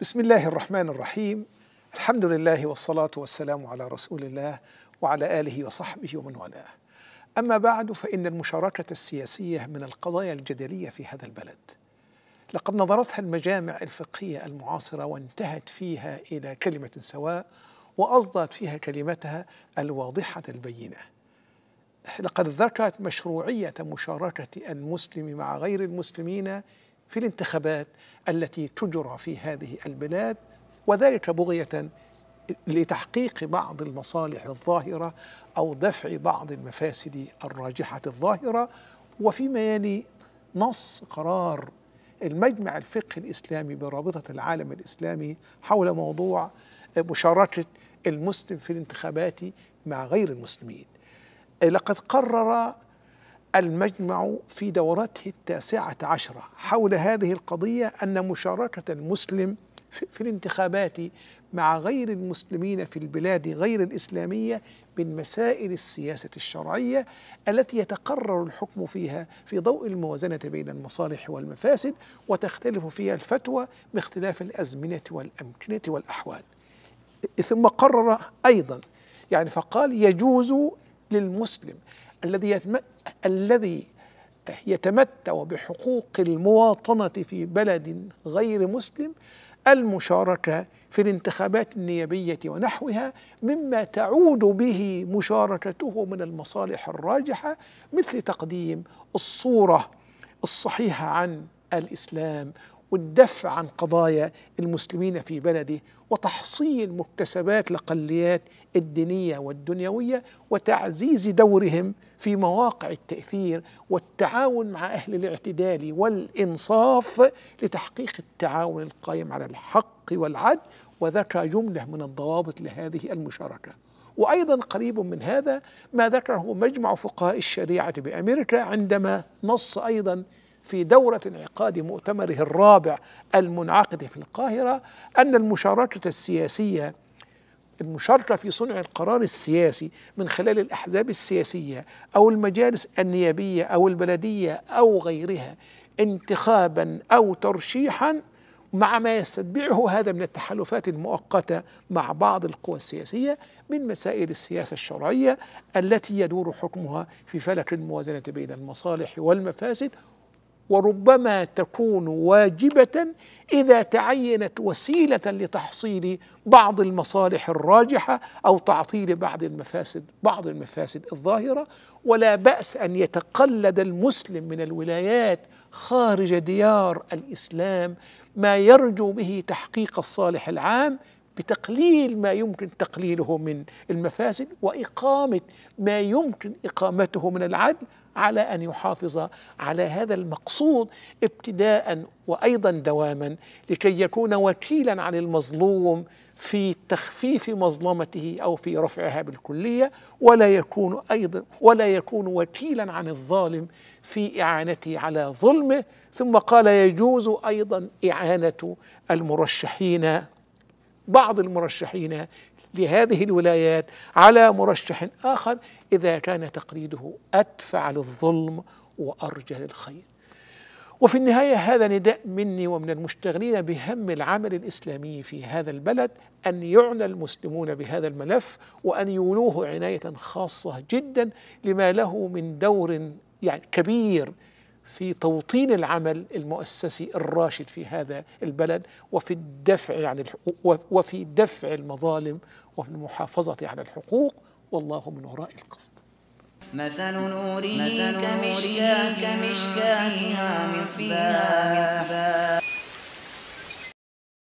بسم الله الرحمن الرحيم الحمد لله والصلاة والسلام على رسول الله وعلى آله وصحبه ومن والاه أما بعد فإن المشاركة السياسية من القضايا الجدلية في هذا البلد لقد نظرتها المجامع الفقهية المعاصرة وانتهت فيها إلى كلمة سواء وأصدرت فيها كلمتها الواضحة البينة لقد ذكرت مشروعية مشاركة المسلم مع غير المسلمين في الانتخابات التي تجرى في هذه البلاد وذلك بغية لتحقيق بعض المصالح الظاهرة أو دفع بعض المفاسد الراجحة الظاهرة وفيما يلي نص قرار المجمع الفقهي الإسلامي برابطة العالم الإسلامي حول موضوع مشاركة المسلم في الانتخابات مع غير المسلمين لقد قرر المجمع في دورته التاسعة عشرة حول هذه القضية أن مشاركة المسلم في الانتخابات مع غير المسلمين في البلاد غير الإسلامية من مسائل السياسة الشرعية التي يتقرر الحكم فيها في ضوء الموازنة بين المصالح والمفاسد وتختلف فيها الفتوى باختلاف الأزمنة والأمكنة والأحوال ثم قرر أيضا يعني فقال يجوز للمسلم الذي الذي يتمتع بحقوق المواطنة في بلد غير مسلم المشاركة في الانتخابات النيابية ونحوها مما تعود به مشاركته من المصالح الراجحة مثل تقديم الصورة الصحيحة عن الإسلام والدفع عن قضايا المسلمين في بلده وتحصيل مكتسبات الأقليات الدينية والدنيوية وتعزيز دورهم في مواقع التأثير والتعاون مع أهل الاعتدال والإنصاف لتحقيق التعاون القائم على الحق والعدل وذكر جملة من الضوابط لهذه المشاركة وأيضا قريب من هذا ما ذكره مجمع فقهاء الشريعة بأمريكا عندما نص أيضا في دورة انعقاد مؤتمره الرابع المنعقد في القاهرة أن المشاركة السياسية المشاركة في صنع القرار السياسي من خلال الأحزاب السياسية أو المجالس النيابية أو البلدية أو غيرها انتخابا أو ترشيحا مع ما يستتبعه هذا من التحالفات المؤقتة مع بعض القوى السياسية من مسائل السياسة الشرعية التي يدور حكمها في فلك الموازنة بين المصالح والمفاسد وربما تكون واجبه اذا تعينت وسيله لتحصيل بعض المصالح الراجحه او تعطيل بعض المفاسد بعض المفاسد الظاهره ولا باس ان يتقلد المسلم من الولايات خارج ديار الاسلام ما يرجو به تحقيق الصالح العام بتقليل ما يمكن تقليله من المفاسد واقامه ما يمكن اقامته من العدل على أن يحافظ على هذا المقصود ابتداء وأيضا دواما لكي يكون وكيلا عن المظلوم في تخفيف مظلمته او في رفعها بالكليه ولا يكون ايضا ولا يكون وكيلا عن الظالم في اعانته على ظلمه ثم قال يجوز ايضا اعانه المرشحين بعض المرشحين لهذه الولايات على مرشح آخر إذا كان تقليده أدفع للظلم وأرجى للخير وفي النهاية هذا نداء مني ومن المشتغلين بهم العمل الإسلامي في هذا البلد أن يعنى المسلمون بهذا الملف وأن يولوه عناية خاصة جدا لما له من دور يعني كبير في توطين العمل المؤسسي الراشد في هذا البلد وفي الدفع عن يعني الحقوق وفي دفع المظالم وفي المحافظة على الحقوق والله من وراء القصد مثل نوره كمشكاة مصباح